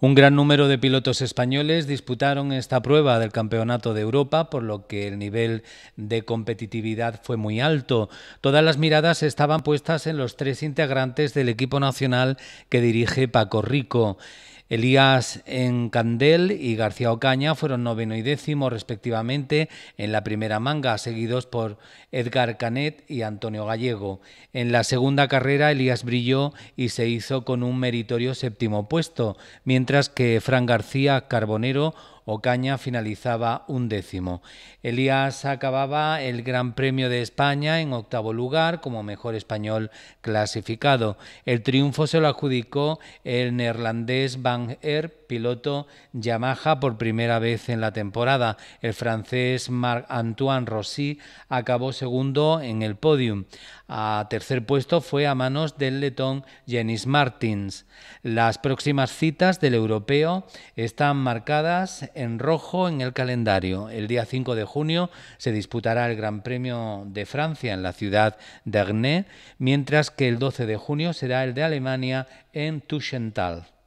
Un gran número de pilotos españoles disputaron esta prueba del Campeonato de Europa, por lo que el nivel de competitividad fue muy alto. Todas las miradas estaban puestas en los tres integrantes del equipo nacional que dirige Paco Rico. Elías Encandel y García Ocaña fueron noveno y décimo respectivamente en la primera manga, seguidos por Edgar Canet y Antonio Gallego. En la segunda carrera, Elías brilló y se hizo con un meritorio séptimo puesto, mientras que Fran García Carbonero Ocaña finalizaba un décimo. Elías acababa el Gran Premio de España en octavo lugar como mejor español clasificado. El triunfo se lo adjudicó el neerlandés Van Aert, piloto Yamaha por primera vez en la temporada. El francés Marc-Antoine Rossi acabó segundo en el podium. A tercer puesto fue a manos del letón Jenis Martins. Las próximas citas del europeo están marcadas en rojo en el calendario. El día 5 de junio se disputará el Gran Premio de Francia en la ciudad de arnay mientras que el 12 de junio será el de Alemania en Tuschenthal.